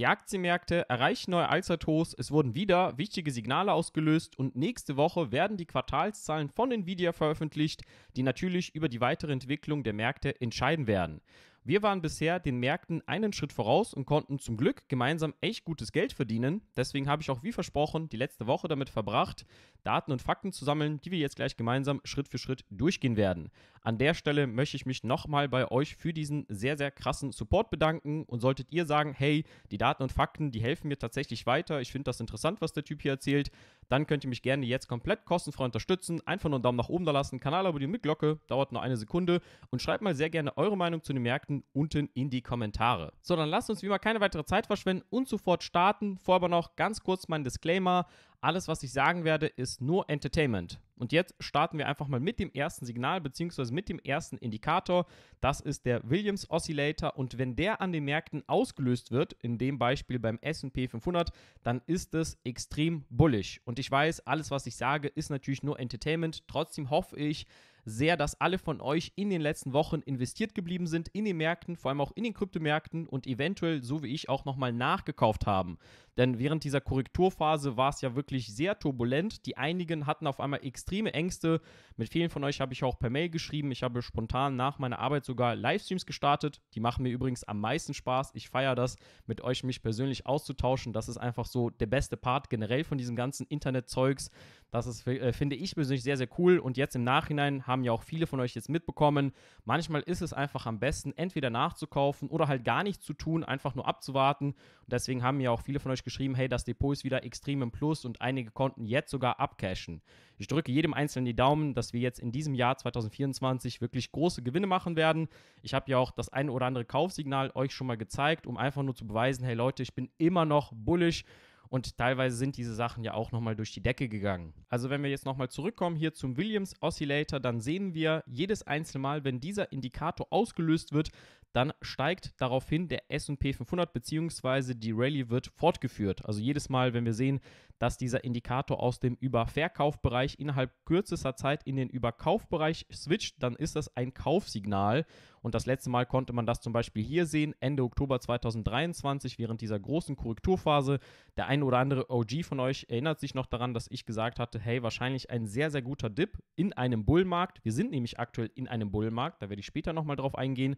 Die Aktienmärkte erreichen neue Allzeithochs, es wurden wieder wichtige Signale ausgelöst und nächste Woche werden die Quartalszahlen von Nvidia veröffentlicht, die natürlich über die weitere Entwicklung der Märkte entscheiden werden. Wir waren bisher den Märkten einen Schritt voraus und konnten zum Glück gemeinsam echt gutes Geld verdienen. Deswegen habe ich auch wie versprochen die letzte Woche damit verbracht, Daten und Fakten zu sammeln, die wir jetzt gleich gemeinsam Schritt für Schritt durchgehen werden. An der Stelle möchte ich mich nochmal bei euch für diesen sehr, sehr krassen Support bedanken und solltet ihr sagen, hey, die Daten und Fakten, die helfen mir tatsächlich weiter, ich finde das interessant, was der Typ hier erzählt, dann könnt ihr mich gerne jetzt komplett kostenfrei unterstützen. Einfach nur einen Daumen nach oben da lassen, Kanal abonnieren mit Glocke, dauert nur eine Sekunde und schreibt mal sehr gerne eure Meinung zu den Märkten Fakten unten in die Kommentare. So, dann lasst uns wie immer keine weitere Zeit verschwenden und sofort starten. Vorher aber noch ganz kurz mein Disclaimer. Alles, was ich sagen werde, ist nur Entertainment. Und jetzt starten wir einfach mal mit dem ersten Signal bzw. mit dem ersten Indikator. Das ist der Williams Oscillator. Und wenn der an den Märkten ausgelöst wird, in dem Beispiel beim SP 500, dann ist es extrem bullish. Und ich weiß, alles, was ich sage, ist natürlich nur Entertainment. Trotzdem hoffe ich, sehr, dass alle von euch in den letzten Wochen investiert geblieben sind in den Märkten, vor allem auch in den Kryptomärkten und eventuell, so wie ich, auch nochmal nachgekauft haben. Denn während dieser Korrekturphase war es ja wirklich wirklich sehr turbulent. Die einigen hatten auf einmal extreme Ängste. Mit vielen von euch habe ich auch per Mail geschrieben. Ich habe spontan nach meiner Arbeit sogar Livestreams gestartet. Die machen mir übrigens am meisten Spaß. Ich feiere das, mit euch mich persönlich auszutauschen. Das ist einfach so der beste Part generell von diesem ganzen Internetzeugs. Das ist, äh, finde ich persönlich sehr, sehr cool. Und jetzt im Nachhinein haben ja auch viele von euch jetzt mitbekommen, manchmal ist es einfach am besten, entweder nachzukaufen oder halt gar nichts zu tun, einfach nur abzuwarten. Und deswegen haben ja auch viele von euch geschrieben, hey, das Depot ist wieder extrem im Plus und einige konnten jetzt sogar abcashen. Ich drücke jedem Einzelnen die Daumen, dass wir jetzt in diesem Jahr 2024 wirklich große Gewinne machen werden. Ich habe ja auch das eine oder andere Kaufsignal euch schon mal gezeigt, um einfach nur zu beweisen, hey Leute, ich bin immer noch bullisch. Und teilweise sind diese Sachen ja auch nochmal durch die Decke gegangen. Also wenn wir jetzt nochmal zurückkommen hier zum Williams Oscillator, dann sehen wir jedes einzelne Mal, wenn dieser Indikator ausgelöst wird, dann steigt daraufhin der SP 500 beziehungsweise die Rallye wird fortgeführt. Also jedes Mal, wenn wir sehen, dass dieser Indikator aus dem Überverkaufbereich innerhalb kürzester Zeit in den Überkaufbereich switcht, dann ist das ein Kaufsignal. Und das letzte Mal konnte man das zum Beispiel hier sehen, Ende Oktober 2023, während dieser großen Korrekturphase. Der ein oder andere OG von euch erinnert sich noch daran, dass ich gesagt hatte, hey, wahrscheinlich ein sehr, sehr guter Dip in einem Bullmarkt. Wir sind nämlich aktuell in einem Bullmarkt, da werde ich später nochmal drauf eingehen.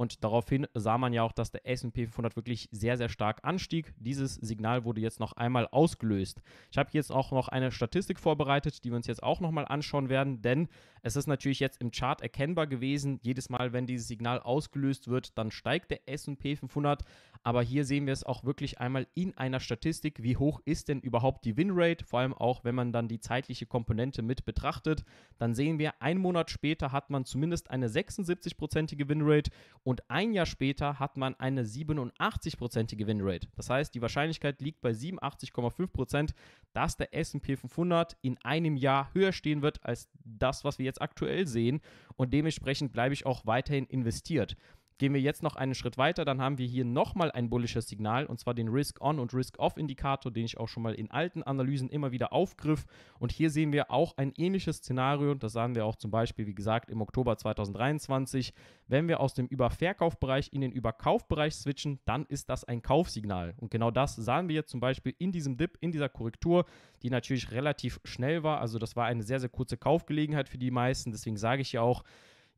Und daraufhin sah man ja auch, dass der SP 500 wirklich sehr, sehr stark anstieg. Dieses Signal wurde jetzt noch einmal ausgelöst. Ich habe jetzt auch noch eine Statistik vorbereitet, die wir uns jetzt auch nochmal anschauen werden, denn es ist natürlich jetzt im Chart erkennbar gewesen, jedes Mal, wenn dieses Signal ausgelöst wird, dann steigt der SP 500. Aber hier sehen wir es auch wirklich einmal in einer Statistik, wie hoch ist denn überhaupt die Winrate, vor allem auch wenn man dann die zeitliche Komponente mit betrachtet. Dann sehen wir, ein Monat später hat man zumindest eine 76-prozentige Winrate und ein Jahr später hat man eine 87-prozentige Winrate. Das heißt, die Wahrscheinlichkeit liegt bei 87,5 Prozent, dass der SP 500 in einem Jahr höher stehen wird als das, was wir jetzt aktuell sehen. Und dementsprechend bleibe ich auch weiterhin investiert. Gehen wir jetzt noch einen Schritt weiter, dann haben wir hier nochmal ein bullisches Signal und zwar den Risk-On und Risk-Off-Indikator, den ich auch schon mal in alten Analysen immer wieder aufgriff. Und hier sehen wir auch ein ähnliches Szenario, das sahen wir auch zum Beispiel, wie gesagt, im Oktober 2023. Wenn wir aus dem Überverkaufbereich in den Überkaufbereich switchen, dann ist das ein Kaufsignal. Und genau das sahen wir jetzt zum Beispiel in diesem Dip, in dieser Korrektur, die natürlich relativ schnell war. Also das war eine sehr, sehr kurze Kaufgelegenheit für die meisten. Deswegen sage ich ja auch,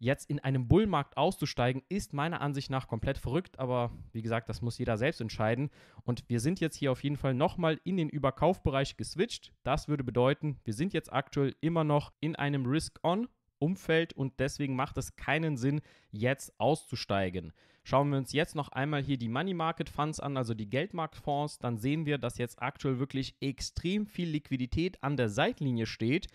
jetzt in einem Bullmarkt auszusteigen, ist meiner Ansicht nach komplett verrückt, aber wie gesagt, das muss jeder selbst entscheiden. Und wir sind jetzt hier auf jeden Fall nochmal in den Überkaufbereich geswitcht. Das würde bedeuten, wir sind jetzt aktuell immer noch in einem Risk-On. Umfeld und deswegen macht es keinen Sinn, jetzt auszusteigen. Schauen wir uns jetzt noch einmal hier die Money Market Funds an, also die Geldmarktfonds, dann sehen wir, dass jetzt aktuell wirklich extrem viel Liquidität an der Seitlinie steht.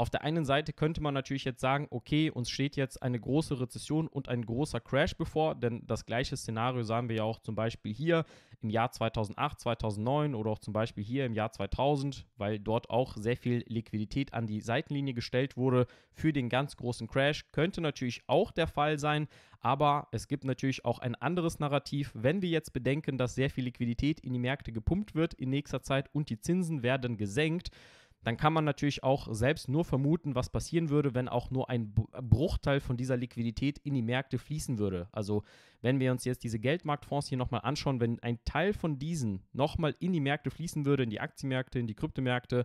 Auf der einen Seite könnte man natürlich jetzt sagen, okay, uns steht jetzt eine große Rezession und ein großer Crash bevor, denn das gleiche Szenario sahen wir ja auch zum Beispiel hier im Jahr 2008, 2009 oder auch zum Beispiel hier im Jahr 2000, weil dort auch sehr viel Liquidität an die Seitenlinie gestellt wurde für den ganz großen Crash. Könnte natürlich auch der Fall sein, aber es gibt natürlich auch ein anderes Narrativ, wenn wir jetzt bedenken, dass sehr viel Liquidität in die Märkte gepumpt wird in nächster Zeit und die Zinsen werden gesenkt dann kann man natürlich auch selbst nur vermuten, was passieren würde, wenn auch nur ein Bruchteil von dieser Liquidität in die Märkte fließen würde. Also wenn wir uns jetzt diese Geldmarktfonds hier nochmal anschauen, wenn ein Teil von diesen nochmal in die Märkte fließen würde, in die Aktienmärkte, in die Kryptomärkte,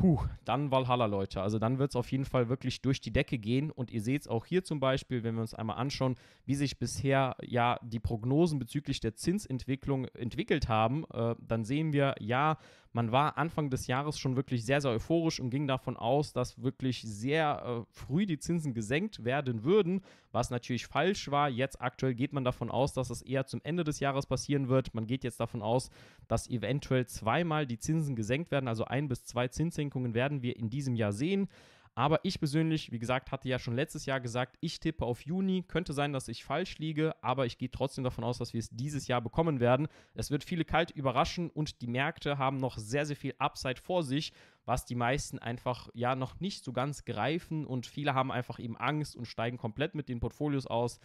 Puh, dann Valhalla, Leute. Also dann wird es auf jeden Fall wirklich durch die Decke gehen. Und ihr seht es auch hier zum Beispiel, wenn wir uns einmal anschauen, wie sich bisher ja die Prognosen bezüglich der Zinsentwicklung entwickelt haben, äh, dann sehen wir, ja, man war Anfang des Jahres schon wirklich sehr, sehr euphorisch und ging davon aus, dass wirklich sehr äh, früh die Zinsen gesenkt werden würden, was natürlich falsch war. Jetzt aktuell geht man davon aus, dass es das eher zum Ende des Jahres passieren wird. Man geht jetzt davon aus, dass eventuell zweimal die Zinsen gesenkt werden, also ein bis zwei Zinssenkungen werden wir in diesem Jahr sehen. Aber ich persönlich, wie gesagt, hatte ja schon letztes Jahr gesagt, ich tippe auf Juni. Könnte sein, dass ich falsch liege, aber ich gehe trotzdem davon aus, dass wir es dieses Jahr bekommen werden. Es wird viele kalt überraschen und die Märkte haben noch sehr, sehr viel Upside vor sich, was die meisten einfach ja noch nicht so ganz greifen und viele haben einfach eben Angst und steigen komplett mit den Portfolios aus.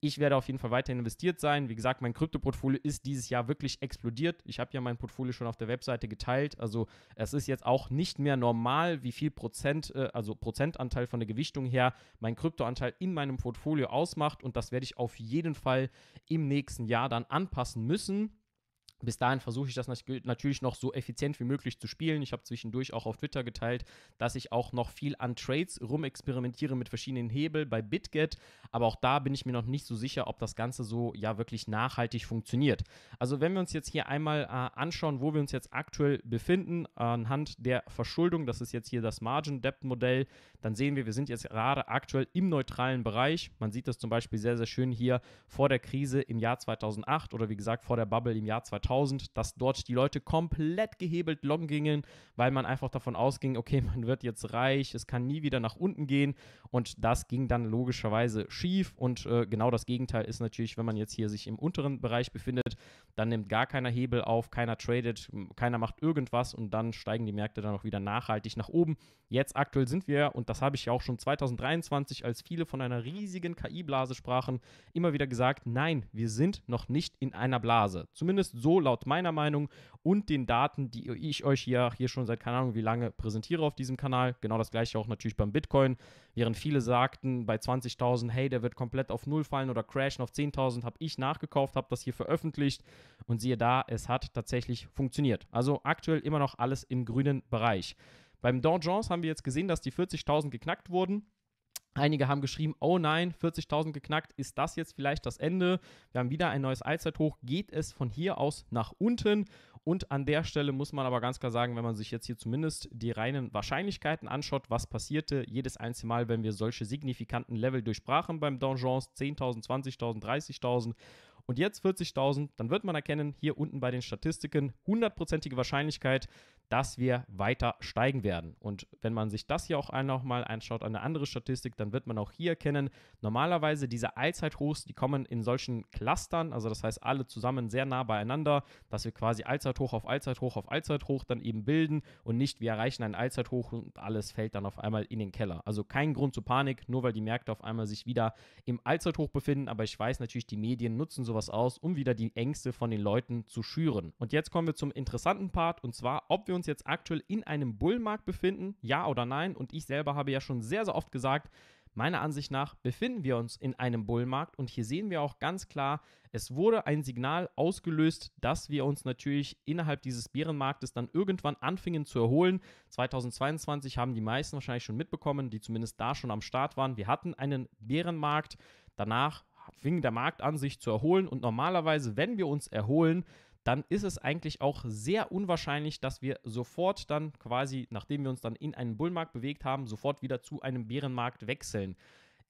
Ich werde auf jeden Fall weiter investiert sein. Wie gesagt, mein Krypto-Portfolio ist dieses Jahr wirklich explodiert. Ich habe ja mein Portfolio schon auf der Webseite geteilt. Also es ist jetzt auch nicht mehr normal, wie viel Prozent, äh, also Prozentanteil von der Gewichtung her mein Kryptoanteil in meinem Portfolio ausmacht. Und das werde ich auf jeden Fall im nächsten Jahr dann anpassen müssen bis dahin versuche ich das natürlich noch so effizient wie möglich zu spielen. Ich habe zwischendurch auch auf Twitter geteilt, dass ich auch noch viel an Trades rumexperimentiere mit verschiedenen Hebel bei BitGet. Aber auch da bin ich mir noch nicht so sicher, ob das Ganze so ja wirklich nachhaltig funktioniert. Also wenn wir uns jetzt hier einmal äh, anschauen, wo wir uns jetzt aktuell befinden, anhand der Verschuldung, das ist jetzt hier das Margin Debt Modell, dann sehen wir, wir sind jetzt gerade aktuell im neutralen Bereich. Man sieht das zum Beispiel sehr, sehr schön hier vor der Krise im Jahr 2008 oder wie gesagt vor der Bubble im Jahr 2008. 2000, dass dort die Leute komplett gehebelt long gingen, weil man einfach davon ausging, okay, man wird jetzt reich, es kann nie wieder nach unten gehen und das ging dann logischerweise schief und äh, genau das Gegenteil ist natürlich, wenn man jetzt hier sich im unteren Bereich befindet, dann nimmt gar keiner Hebel auf, keiner tradet, keiner macht irgendwas und dann steigen die Märkte dann auch wieder nachhaltig nach oben. Jetzt aktuell sind wir, und das habe ich ja auch schon 2023, als viele von einer riesigen KI-Blase sprachen, immer wieder gesagt, nein, wir sind noch nicht in einer Blase. Zumindest so laut meiner Meinung und den Daten, die ich euch hier, hier schon seit keine Ahnung wie lange präsentiere auf diesem Kanal. Genau das gleiche auch natürlich beim Bitcoin. Während viele sagten bei 20.000, hey, der wird komplett auf Null fallen oder crashen auf 10.000, habe ich nachgekauft, habe das hier veröffentlicht und siehe da, es hat tatsächlich funktioniert. Also aktuell immer noch alles im grünen Bereich. Beim Dow Jones haben wir jetzt gesehen, dass die 40.000 geknackt wurden. Einige haben geschrieben, oh nein, 40.000 geknackt, ist das jetzt vielleicht das Ende? Wir haben wieder ein neues Allzeithoch, geht es von hier aus nach unten? Und an der Stelle muss man aber ganz klar sagen, wenn man sich jetzt hier zumindest die reinen Wahrscheinlichkeiten anschaut, was passierte jedes einzelne Mal, wenn wir solche signifikanten Level durchbrachen beim Donjons, 10.000, 20.000, 30.000 und jetzt 40.000, dann wird man erkennen, hier unten bei den Statistiken hundertprozentige Wahrscheinlichkeit, dass wir weiter steigen werden. Und wenn man sich das hier auch nochmal anschaut, eine andere Statistik, dann wird man auch hier erkennen, normalerweise diese Allzeithochs, die kommen in solchen Clustern, also das heißt alle zusammen sehr nah beieinander, dass wir quasi Allzeithoch auf Allzeithoch auf Allzeithoch dann eben bilden und nicht wir erreichen einen Allzeithoch und alles fällt dann auf einmal in den Keller. Also kein Grund zur Panik, nur weil die Märkte auf einmal sich wieder im Allzeithoch befinden, aber ich weiß natürlich, die Medien nutzen sowas aus, um wieder die Ängste von den Leuten zu schüren. Und jetzt kommen wir zum interessanten Part und zwar, ob wir uns uns jetzt aktuell in einem Bullmarkt befinden, ja oder nein? Und ich selber habe ja schon sehr, sehr oft gesagt, meiner Ansicht nach befinden wir uns in einem Bullmarkt und hier sehen wir auch ganz klar, es wurde ein Signal ausgelöst, dass wir uns natürlich innerhalb dieses Bärenmarktes dann irgendwann anfingen zu erholen. 2022 haben die meisten wahrscheinlich schon mitbekommen, die zumindest da schon am Start waren. Wir hatten einen Bärenmarkt, danach fing der Markt an, sich zu erholen und normalerweise, wenn wir uns erholen, dann ist es eigentlich auch sehr unwahrscheinlich, dass wir sofort dann quasi, nachdem wir uns dann in einen Bullmarkt bewegt haben, sofort wieder zu einem Bärenmarkt wechseln.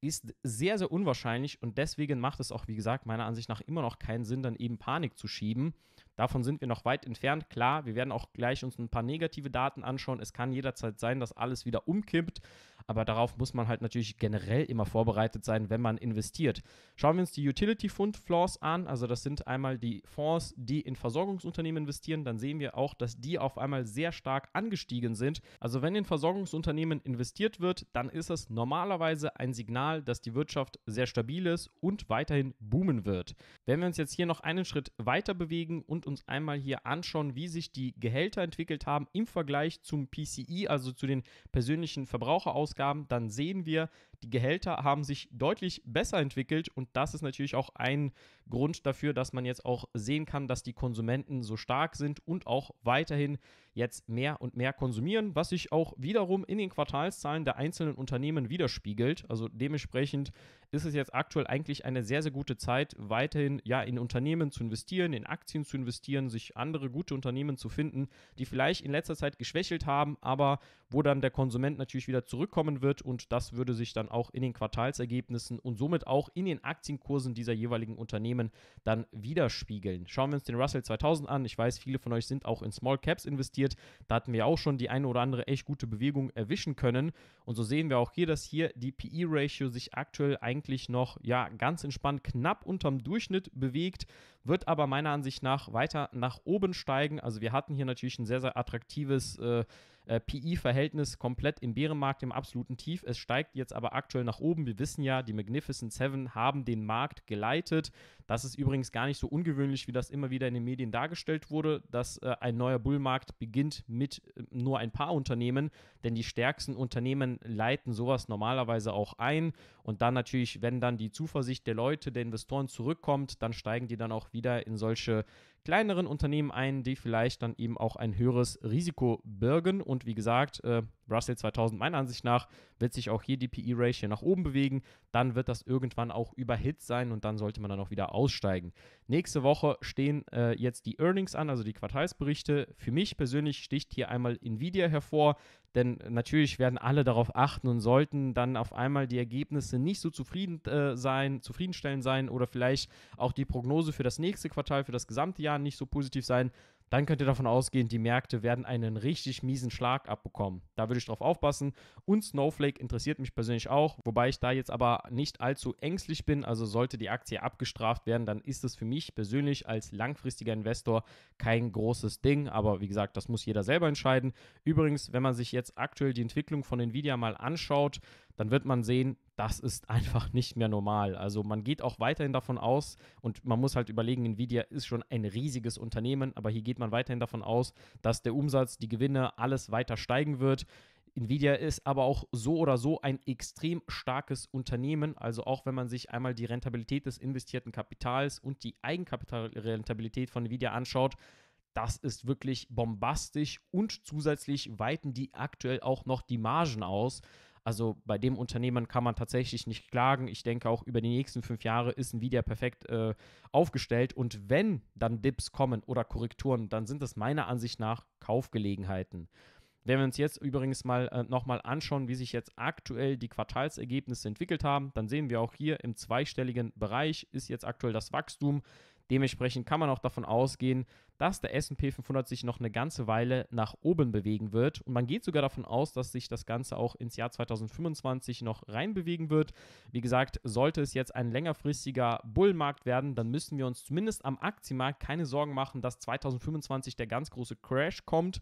Ist sehr, sehr unwahrscheinlich und deswegen macht es auch, wie gesagt, meiner Ansicht nach immer noch keinen Sinn, dann eben Panik zu schieben. Davon sind wir noch weit entfernt. Klar, wir werden auch gleich uns ein paar negative Daten anschauen. Es kann jederzeit sein, dass alles wieder umkippt, aber darauf muss man halt natürlich generell immer vorbereitet sein, wenn man investiert. Schauen wir uns die Utility Fund Floors an. Also das sind einmal die Fonds, die in Versorgungsunternehmen investieren. Dann sehen wir auch, dass die auf einmal sehr stark angestiegen sind. Also wenn in Versorgungsunternehmen investiert wird, dann ist es normalerweise ein Signal, dass die Wirtschaft sehr stabil ist und weiterhin boomen wird. Wenn wir uns jetzt hier noch einen Schritt weiter bewegen und uns einmal hier anschauen, wie sich die Gehälter entwickelt haben im Vergleich zum PCI, e, also zu den persönlichen Verbraucherausgaben, dann sehen wir, die Gehälter haben sich deutlich besser entwickelt und das ist natürlich auch ein Grund dafür, dass man jetzt auch sehen kann, dass die Konsumenten so stark sind und auch weiterhin jetzt mehr und mehr konsumieren, was sich auch wiederum in den Quartalszahlen der einzelnen Unternehmen widerspiegelt. Also dementsprechend ist es jetzt aktuell eigentlich eine sehr, sehr gute Zeit, weiterhin ja in Unternehmen zu investieren, in Aktien zu investieren, sich andere gute Unternehmen zu finden, die vielleicht in letzter Zeit geschwächelt haben, aber wo dann der Konsument natürlich wieder zurückkommen wird und das würde sich dann auch in den Quartalsergebnissen und somit auch in den Aktienkursen dieser jeweiligen Unternehmen Unternehmen dann widerspiegeln. Schauen wir uns den Russell 2000 an. Ich weiß, viele von euch sind auch in Small Caps investiert. Da hatten wir auch schon die eine oder andere echt gute Bewegung erwischen können. Und so sehen wir auch hier, dass hier die PE-Ratio sich aktuell eigentlich noch ja, ganz entspannt knapp unterm Durchschnitt bewegt, wird aber meiner Ansicht nach weiter nach oben steigen. Also wir hatten hier natürlich ein sehr, sehr attraktives äh, äh, PI-Verhältnis komplett im Bärenmarkt im absoluten Tief. Es steigt jetzt aber aktuell nach oben. Wir wissen ja, die Magnificent Seven haben den Markt geleitet. Das ist übrigens gar nicht so ungewöhnlich, wie das immer wieder in den Medien dargestellt wurde, dass äh, ein neuer Bullmarkt beginnt mit äh, nur ein paar Unternehmen, denn die stärksten Unternehmen leiten sowas normalerweise auch ein. Und dann natürlich, wenn dann die Zuversicht der Leute, der Investoren zurückkommt, dann steigen die dann auch wieder in solche kleineren Unternehmen ein, die vielleicht dann eben auch ein höheres Risiko birgen. Und wie gesagt, äh, Russell 2000 meiner Ansicht nach wird sich auch hier die PE-Ratio e nach oben bewegen. Dann wird das irgendwann auch überhit sein und dann sollte man dann auch wieder aussteigen. Nächste Woche stehen äh, jetzt die Earnings an, also die Quartalsberichte. Für mich persönlich sticht hier einmal Nvidia hervor, denn natürlich werden alle darauf achten und sollten dann auf einmal die Ergebnisse nicht so zufrieden, äh, sein, zufriedenstellend sein oder vielleicht auch die Prognose für das nächste Quartal, für das gesamte Jahr nicht so positiv sein dann könnt ihr davon ausgehen, die Märkte werden einen richtig miesen Schlag abbekommen. Da würde ich drauf aufpassen. Und Snowflake interessiert mich persönlich auch, wobei ich da jetzt aber nicht allzu ängstlich bin. Also sollte die Aktie abgestraft werden, dann ist es für mich persönlich als langfristiger Investor kein großes Ding. Aber wie gesagt, das muss jeder selber entscheiden. Übrigens, wenn man sich jetzt aktuell die Entwicklung von Nvidia mal anschaut, dann wird man sehen, das ist einfach nicht mehr normal. Also man geht auch weiterhin davon aus und man muss halt überlegen, Nvidia ist schon ein riesiges Unternehmen, aber hier geht man weiterhin davon aus, dass der Umsatz, die Gewinne, alles weiter steigen wird. Nvidia ist aber auch so oder so ein extrem starkes Unternehmen. Also auch wenn man sich einmal die Rentabilität des investierten Kapitals und die Eigenkapitalrentabilität von Nvidia anschaut, das ist wirklich bombastisch und zusätzlich weiten die aktuell auch noch die Margen aus. Also bei dem Unternehmen kann man tatsächlich nicht klagen. Ich denke auch über die nächsten fünf Jahre ist Nvidia perfekt äh, aufgestellt. Und wenn dann Dips kommen oder Korrekturen, dann sind das meiner Ansicht nach Kaufgelegenheiten. Wenn wir uns jetzt übrigens mal äh, nochmal anschauen, wie sich jetzt aktuell die Quartalsergebnisse entwickelt haben, dann sehen wir auch hier im zweistelligen Bereich ist jetzt aktuell das Wachstum. Dementsprechend kann man auch davon ausgehen, dass der SP 500 sich noch eine ganze Weile nach oben bewegen wird. Und man geht sogar davon aus, dass sich das Ganze auch ins Jahr 2025 noch reinbewegen wird. Wie gesagt, sollte es jetzt ein längerfristiger Bullmarkt werden, dann müssen wir uns zumindest am Aktienmarkt keine Sorgen machen, dass 2025 der ganz große Crash kommt.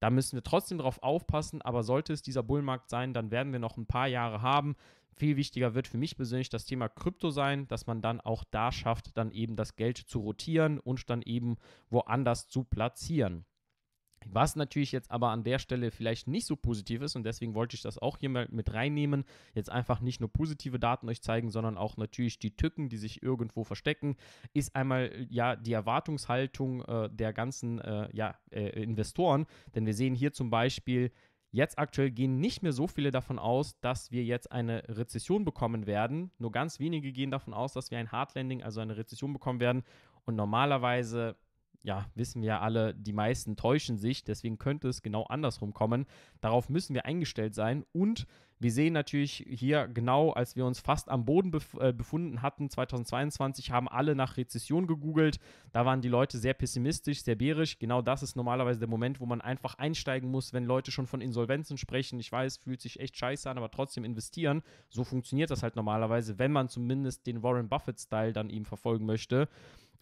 Da müssen wir trotzdem drauf aufpassen, aber sollte es dieser Bullmarkt sein, dann werden wir noch ein paar Jahre haben, viel wichtiger wird für mich persönlich das Thema Krypto sein, dass man dann auch da schafft, dann eben das Geld zu rotieren und dann eben woanders zu platzieren. Was natürlich jetzt aber an der Stelle vielleicht nicht so positiv ist und deswegen wollte ich das auch hier mal mit reinnehmen. Jetzt einfach nicht nur positive Daten euch zeigen, sondern auch natürlich die Tücken, die sich irgendwo verstecken, ist einmal ja die Erwartungshaltung äh, der ganzen äh, ja, äh, Investoren. Denn wir sehen hier zum Beispiel, Jetzt aktuell gehen nicht mehr so viele davon aus, dass wir jetzt eine Rezession bekommen werden. Nur ganz wenige gehen davon aus, dass wir ein Hard Landing, also eine Rezession bekommen werden. Und normalerweise ja, wissen wir alle, die meisten täuschen sich, deswegen könnte es genau andersrum kommen. Darauf müssen wir eingestellt sein und wir sehen natürlich hier genau, als wir uns fast am Boden bef äh, befunden hatten, 2022 haben alle nach Rezession gegoogelt, da waren die Leute sehr pessimistisch, sehr bärisch. Genau das ist normalerweise der Moment, wo man einfach einsteigen muss, wenn Leute schon von Insolvenzen sprechen. Ich weiß, fühlt sich echt scheiße an, aber trotzdem investieren. So funktioniert das halt normalerweise, wenn man zumindest den Warren Buffett-Style dann eben verfolgen möchte.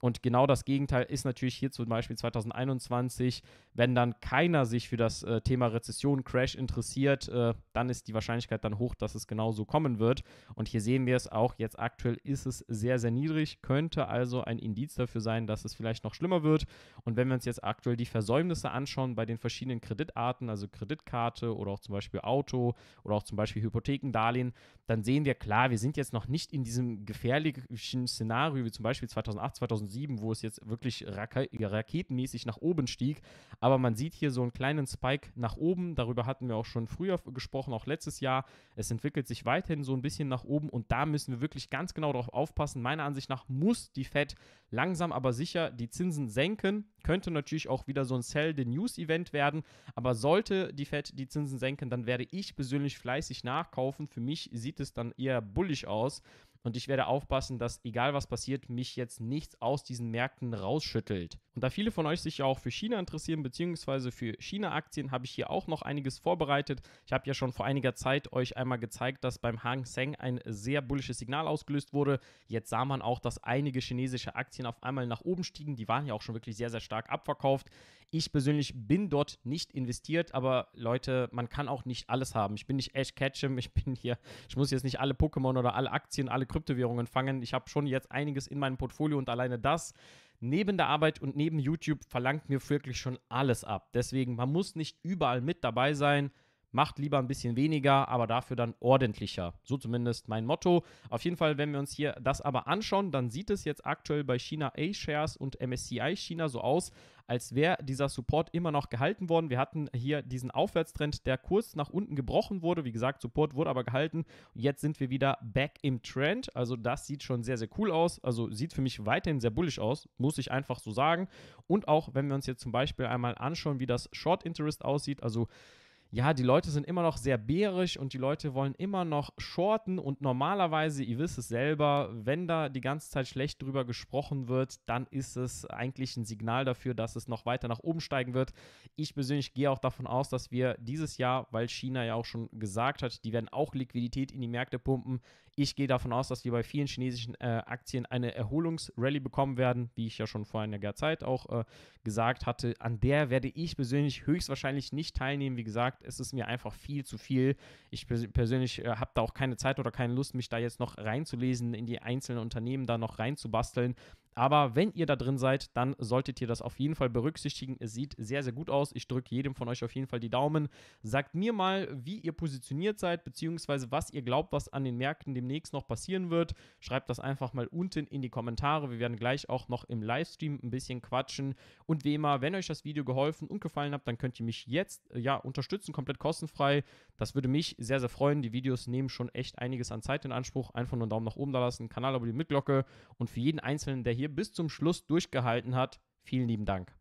Und genau das Gegenteil ist natürlich hier zum Beispiel 2021, wenn dann keiner sich für das äh, Thema Rezession, Crash interessiert, äh, dann ist die Wahrscheinlichkeit dann hoch, dass es genauso kommen wird. Und hier sehen wir es auch, jetzt aktuell ist es sehr, sehr niedrig, könnte also ein Indiz dafür sein, dass es vielleicht noch schlimmer wird. Und wenn wir uns jetzt aktuell die Versäumnisse anschauen bei den verschiedenen Kreditarten, also Kreditkarte oder auch zum Beispiel Auto oder auch zum Beispiel Hypothekendarlehen, dann sehen wir klar, wir sind jetzt noch nicht in diesem gefährlichen Szenario wie zum Beispiel 2008, 2009. 2007, wo es jetzt wirklich Rake raketenmäßig nach oben stieg. Aber man sieht hier so einen kleinen Spike nach oben. Darüber hatten wir auch schon früher gesprochen, auch letztes Jahr. Es entwickelt sich weiterhin so ein bisschen nach oben und da müssen wir wirklich ganz genau darauf aufpassen. Meiner Ansicht nach muss die Fed langsam aber sicher die Zinsen senken. Könnte natürlich auch wieder so ein Sell the News Event werden, aber sollte die Fed die Zinsen senken, dann werde ich persönlich fleißig nachkaufen. Für mich sieht es dann eher bullig aus. Und ich werde aufpassen, dass egal was passiert, mich jetzt nichts aus diesen Märkten rausschüttelt. Und da viele von euch sich ja auch für China interessieren, beziehungsweise für China-Aktien, habe ich hier auch noch einiges vorbereitet. Ich habe ja schon vor einiger Zeit euch einmal gezeigt, dass beim Hang Seng ein sehr bullisches Signal ausgelöst wurde. Jetzt sah man auch, dass einige chinesische Aktien auf einmal nach oben stiegen. Die waren ja auch schon wirklich sehr, sehr stark abverkauft. Ich persönlich bin dort nicht investiert, aber Leute, man kann auch nicht alles haben. Ich bin nicht Ash Ketchum, ich bin hier, ich muss jetzt nicht alle Pokémon oder alle Aktien, alle Kryptowährungen fangen. Ich habe schon jetzt einiges in meinem Portfolio und alleine das neben der Arbeit und neben YouTube verlangt mir wirklich schon alles ab. Deswegen, man muss nicht überall mit dabei sein. Macht lieber ein bisschen weniger, aber dafür dann ordentlicher. So zumindest mein Motto. Auf jeden Fall, wenn wir uns hier das aber anschauen, dann sieht es jetzt aktuell bei China A-Shares und MSCI China so aus, als wäre dieser Support immer noch gehalten worden. Wir hatten hier diesen Aufwärtstrend, der kurz nach unten gebrochen wurde. Wie gesagt, Support wurde aber gehalten. Jetzt sind wir wieder back im Trend. Also das sieht schon sehr, sehr cool aus. Also sieht für mich weiterhin sehr bullisch aus, muss ich einfach so sagen. Und auch wenn wir uns jetzt zum Beispiel einmal anschauen, wie das Short Interest aussieht, also ja, die Leute sind immer noch sehr bärisch und die Leute wollen immer noch shorten und normalerweise, ihr wisst es selber, wenn da die ganze Zeit schlecht drüber gesprochen wird, dann ist es eigentlich ein Signal dafür, dass es noch weiter nach oben steigen wird. Ich persönlich gehe auch davon aus, dass wir dieses Jahr, weil China ja auch schon gesagt hat, die werden auch Liquidität in die Märkte pumpen, ich gehe davon aus, dass wir bei vielen chinesischen äh, Aktien eine Erholungsrallye bekommen werden, wie ich ja schon vor einiger Zeit auch äh, gesagt hatte. An der werde ich persönlich höchstwahrscheinlich nicht teilnehmen. Wie gesagt, es ist mir einfach viel zu viel. Ich pers persönlich äh, habe da auch keine Zeit oder keine Lust, mich da jetzt noch reinzulesen, in die einzelnen Unternehmen da noch reinzubasteln. Aber wenn ihr da drin seid, dann solltet ihr das auf jeden Fall berücksichtigen. Es sieht sehr, sehr gut aus. Ich drücke jedem von euch auf jeden Fall die Daumen. Sagt mir mal, wie ihr positioniert seid, beziehungsweise was ihr glaubt, was an den Märkten demnächst noch passieren wird. Schreibt das einfach mal unten in die Kommentare. Wir werden gleich auch noch im Livestream ein bisschen quatschen. Und wie immer, wenn euch das Video geholfen und gefallen hat, dann könnt ihr mich jetzt äh, ja unterstützen, komplett kostenfrei. Das würde mich sehr, sehr freuen. Die Videos nehmen schon echt einiges an Zeit in Anspruch. Einfach nur einen Daumen nach oben da lassen, Kanal abonnieren mit Glocke. Und für jeden Einzelnen, der hier hier bis zum Schluss durchgehalten hat. Vielen lieben Dank.